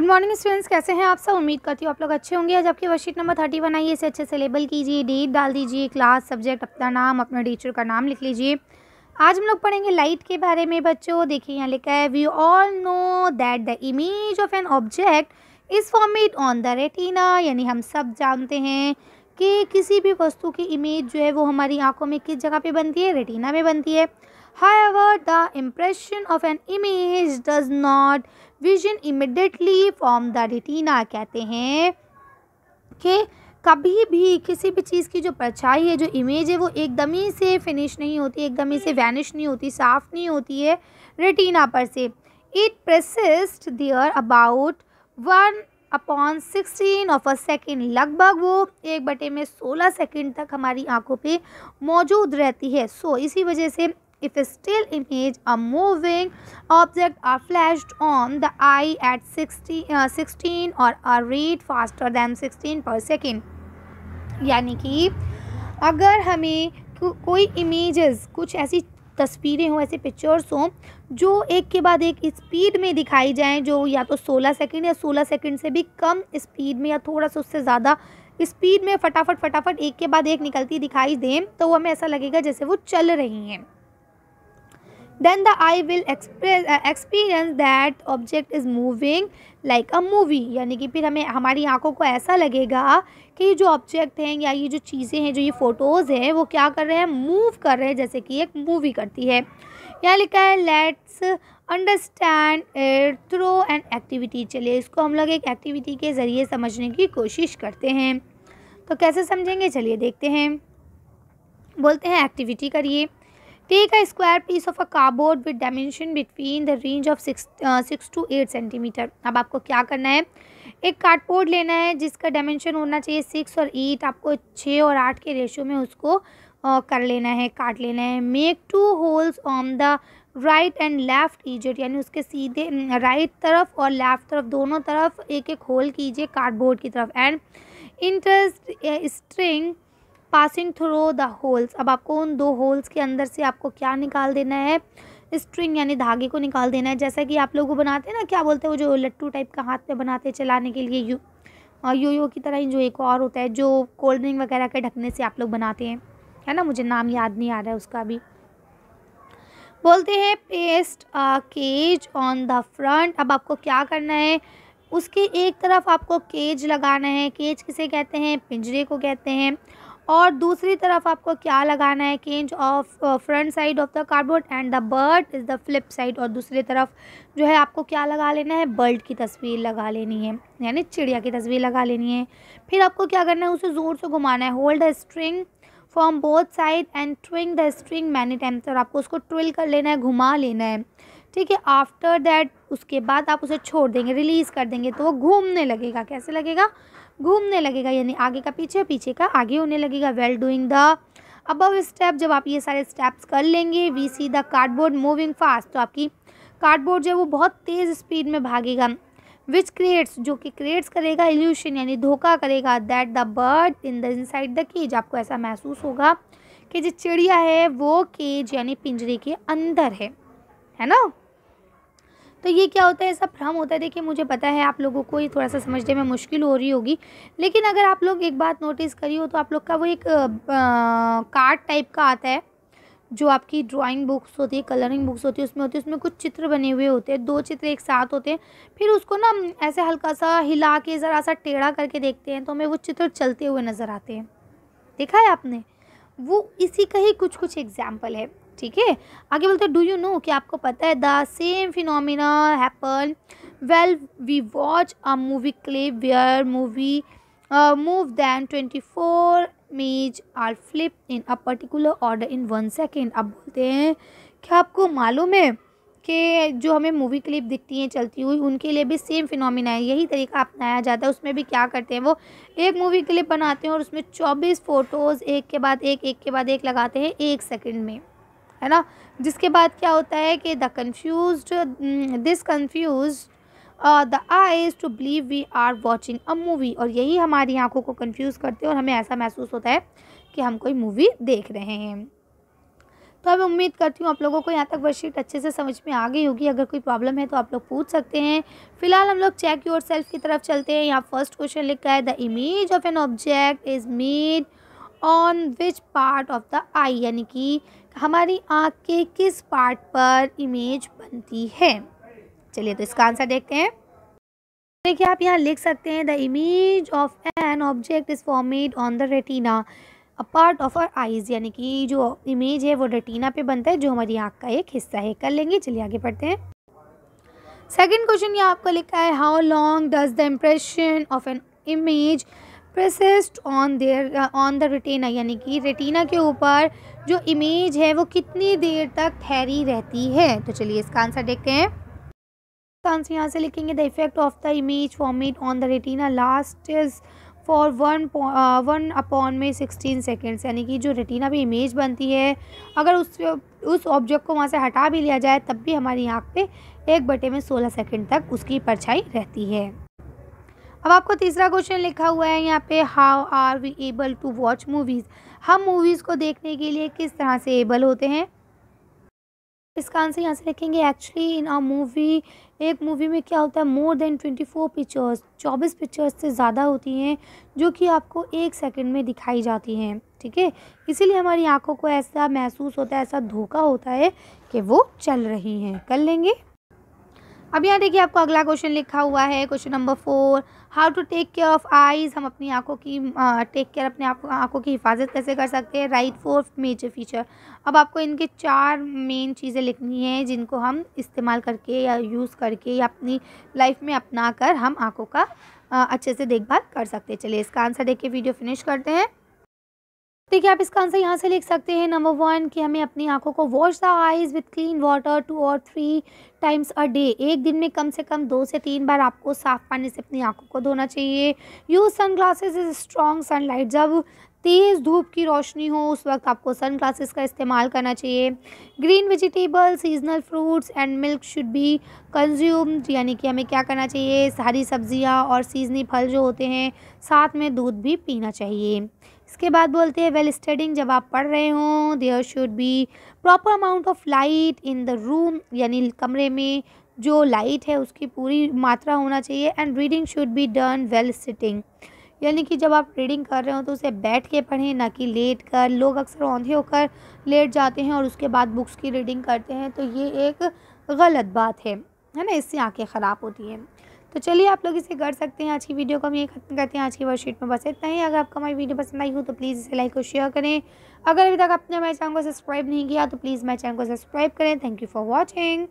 good morning students कैसे हैं आप सब उम्मीद करती हूँ आप लोग अच्छे होंगे आज आपकी वर्कशीट नंबर थर्टी वन आइए इसे अच्छे से लेबल कीजिए डेट डाल दीजिए क्लास सब्जेक्ट अपना नाम अपने टीचर का नाम लिख लीजिए आज हम लोग पढ़ेंगे लाइट के बारे में बच्चों देखिए यहाँ लिखा है we all know that the image of an object is formed on the retina यानी हम सब जानते हैं कि किसी भी वस्तु की इमेज जो है वो हमारी आंखों में किस जगह पे बनती है रेटिना में बनती है However, the impression of an image does not vision immediately form the retina कहते हैं कि कभी भी किसी भी चीज़ की जो परछाई है जो इमेज है वो एकदम ही से फिनिश नहीं होती एकदम ही से वैनिश नहीं होती साफ़ नहीं होती है रेटिना पर से it persist there about one upon sixteen of a second लगभग वो एक बटे में सोलह सेकेंड तक हमारी आँखों पर मौजूद रहती है सो इसी वजह से if still image a moving object are flash on the eye at sixteen or are read faster than sixteen per second यानी कि अगर हमें को, कोई इमेज कुछ ऐसी तस्वीरें हों ऐसे पिक्चर्स हों जो एक के बाद एक स्पीड में दिखाई जाएं जो या तो 16 सेकंड या 16 सेकंड से भी कम स्पीड में या थोड़ा सा उससे ज़्यादा स्पीड में फटाफट फटाफट एक के बाद एक निकलती दिखाई दें तो हमें ऐसा लगेगा जैसे वो चल रही हैं then the eye will express, uh, experience that object is moving like a movie यानी कि फिर हमें हमारी आंखों को ऐसा लगेगा कि ये जो ऑब्जेक्ट हैं या ये जो चीज़ें हैं जो ये फ़ोटोज़ हैं वो क्या कर रहे हैं मूव कर रहे हैं जैसे कि एक मूवी करती है यहाँ लिखा है let's understand air throw and activity चलिए इसको हम लोग एक एक्टिविटी के ज़रिए समझने की कोशिश करते हैं तो कैसे समझेंगे चलिए देखते हैं बोलते हैं एक्टिविटी करिए take a square piece of a cardboard with dimension between the range of six six to eight centimetre अब आपको क्या करना है एक कार्डबोर्ड लेना है जिसका डायमेंशन होना चाहिए सिक्स और एट आपको छः और आठ के रेशियो में उसको uh, कर लेना है काट लेना है make two holes on the right and left कीजिए यानी उसके सीधे राइट um, तरफ और लेफ़्ट तरफ दोनों तरफ एक एक होल कीजिए कार्डबोर्ड की तरफ and interest string passing through the holes अब आपको उन दो होल्स के अंदर से आपको क्या निकाल देना है स्ट्रिंग यानी धागे को निकाल देना है जैसा कि आप लोग बनाते हैं ना क्या बोलते हैं वो जो लट्टू टाइप का हाथ पे बनाते हैं चलाने के लिए यू और यो यो की तरह ही जो एक और होता है जो कोल्ड ड्रिंक वगैरह के ढकने से आप लोग बनाते हैं है ना मुझे नाम याद नहीं आ रहा है उसका भी बोलते हैं paste a cage on the front अब आपको क्या करना है उसके एक तरफ आपको केज लगाना है केज किसे कहते हैं पिंजरे को कहते हैं और दूसरी तरफ आपको क्या लगाना है cage of front side of the cardboard and the bird is the flip side और दूसरी तरफ जो है आपको क्या लगा लेना है बर्ड की तस्वीर लगा लेनी है यानी चिड़िया की तस्वीर लगा लेनी है फिर आपको क्या करना है उसे ज़ोर से घुमाना है hold the string from both side and twine the string many times और आपको उसको ट्विल कर लेना है घुमा लेना है ठीक है आफ्टर दैट उसके बाद आप उसे छोड़ देंगे रिलीज़ कर देंगे तो वो घूमने लगेगा कैसे लगेगा घूमने लगेगा यानी आगे का पीछे पीछे का आगे होने लगेगा well doing the above step जब आप ये सारे स्टेप्स कर लेंगे we see the cardboard moving fast तो आपकी कार्डबोर्ड जो है वो बहुत तेज़ स्पीड में भागेगा विच क्रिएट्स जो कि क्रिएट्स करेगा एल्यूशन यानी धोखा करेगा that the bird in the inside the cage आपको ऐसा महसूस होगा कि जो चिड़िया है वो केज यानी पिंजरे के अंदर है है ना तो ये क्या होता है ऐसा भ्रम होता है देखिए मुझे पता है आप लोगों को ये थोड़ा सा समझने में मुश्किल हो रही होगी लेकिन अगर आप लोग एक बात नोटिस करी हो तो आप लोग का वो एक कार्ड टाइप का आता है जो आपकी ड्राइंग बुक्स होती है कलरिंग बुक्स होती है उसमें होती है उसमें कुछ चित्र बने हुए होते हैं दो चित्र एक साथ होते हैं फिर उसको ना ऐसे हल्का सा हिला के ज़रा सा टेढ़ा करके देखते हैं तो हमें वो चित्र चलते हुए नज़र आते हैं देखा है आपने वो इसी का ही कुछ कुछ एग्जाम्पल है ठीक है आगे बोलते हैं डू यू नो कि आपको पता है the same phenomena happen well we watch a movie clip where movie move than twenty four images are flip in a particular order in one second अब बोलते हैं क्या आपको मालूम है कि जो हमें मूवी क्लिप दिखती हैं चलती हुई उनके लिए भी सेम फिनोमिना है यही तरीका अपनाया जाता है उसमें भी क्या करते हैं वो एक मूवी क्लिप बनाते हैं और उसमें चौबीस फ़ोटोज़ एक के बाद एक एक के बाद एक लगाते हैं एक सेकेंड में है ना जिसके बाद क्या होता है कि the confuse this confuse the eyes to believe we are watching a movie और यही हमारी आंखों को कन्फ्यूज़ करते हैं और हमें ऐसा महसूस होता है कि हम कोई मूवी देख रहे हैं तो मैं उम्मीद करती हूँ आप लोगों को यहाँ तक वर्कशीट अच्छे से समझ में आ गई होगी अगर कोई प्रॉब्लम है तो आप लोग पूछ सकते हैं फिलहाल हम लोग चेक योर सेल्फ की तरफ चलते हैं यहाँ फर्स्ट क्वेश्चन लिखा है the image of an object is made on which part of the eye यानी कि हमारी आँख के किस पार्ट पर इमेज बनती है चलिए तो इसका आंसर देखते हैं देखिए आप यहाँ लिख सकते हैं the image of an object is formed on the retina a part of our eyes यानी कि जो इमेज है वो रेटिना पे बनता है जो हमारी आँख का एक हिस्सा है कर लेंगे चलिए आगे पढ़ते हैं सेकेंड क्वेश्चन ये आपको लिखा है how long does the impression of an image persisted on there on the retina यानी कि रेटिना के ऊपर जो इमेज है वो कितनी देर तक ठहरी रहती है तो चलिए इसका आंसर देखते हैं आंसर यहाँ से लिखेंगे the effect of the image formed on the retina last is for one one upon में सिक्सटीन सेकेंड्स यानी कि जो रेटिना भी इमेज बनती है अगर उस उस ऑब्जेक्ट को वहाँ से हटा भी लिया जाए तब भी हमारी आँख पे एक बटे में सोलह सेकेंड तक उसकी परछाई रहती है अब आपको तीसरा क्वेश्चन लिखा हुआ है यहाँ पे how are we able to watch movies हम मूवीज़ को देखने के लिए किस तरह से एबल होते हैं इसका आंसर यहाँ से लिखेंगे एक्चुअली इन अ मूवी एक मूवी में क्या होता है more than twenty four pictures चौबीस पिक्चर्स से ज़्यादा होती हैं जो कि आपको एक सेकंड में दिखाई जाती हैं ठीक है इसीलिए हमारी आंखों को ऐसा महसूस होता है ऐसा धोखा होता है कि वो चल रही हैं कर लेंगे अब यहाँ देखिए आपको अगला क्वेश्चन लिखा हुआ है question number four how to take care of eyes हम अपनी आंखों की टेक केयर अपने आप आंखों की हिफाजत कैसे कर सकते हैं राइट फोर मेजर फीचर अब आपको इनके चार मेन चीज़ें लिखनी हैं जिनको हम इस्तेमाल करके या यूज़ करके या अपनी लाइफ में अपना कर हम आँखों का अच्छे से देखभाल कर सकते हैं चलिए इसका आंसर देख के वीडियो फिनिश करते हैं देखिए आप इसका आंसर यहाँ से लिख सकते हैं नंबर वन कि हमें अपनी आंखों को wash the eyes with clean water two or three times a day एक दिन में कम से कम दो से तीन बार आपको साफ़ पानी से अपनी आंखों को धोना चाहिए use sunglasses is strong sunlight जब तेज़ धूप की रोशनी हो उस वक्त आपको सन ग्लासेस का इस्तेमाल करना चाहिए green vegetable seasonal fruits and milk should be consumed यानी कि हमें क्या करना चाहिए हरी सब्जियां और सीजनी फल जो होते हैं साथ में दूध भी पीना चाहिए इसके बाद बोलते हैं वेल स्टडिंग जब आप पढ़ रहे हों there should be proper amount of light in the room यानी कमरे में जो लाइट है उसकी पूरी मात्रा होना चाहिए and reading should be done well sitting यानी कि जब आप रीडिंग कर रहे हो तो उसे बैठ के पढ़ें ना कि लेट कर लोग अक्सर औंधे होकर लेट जाते हैं और उसके बाद बुक्स की रीडिंग करते हैं तो ये एक गलत बात है है ना इससे आंखें ख़राब होती हैं तो चलिए आप लोग इसे कर सकते हैं आज की वीडियो को हम ये खत्म करते हैं आज की वर्कशीट में बस इतना ही अगर आपको हमारी वीडियो पसंद आई हो तो प्लीज़ इसे लाइक और शेयर करें अगर अभी तक आपने हमारे चैनल को सब्सक्राइब नहीं किया तो प्लीज़ मेरे चैनल को सब्सक्राइब करें थैंक यू फॉर वॉचिंग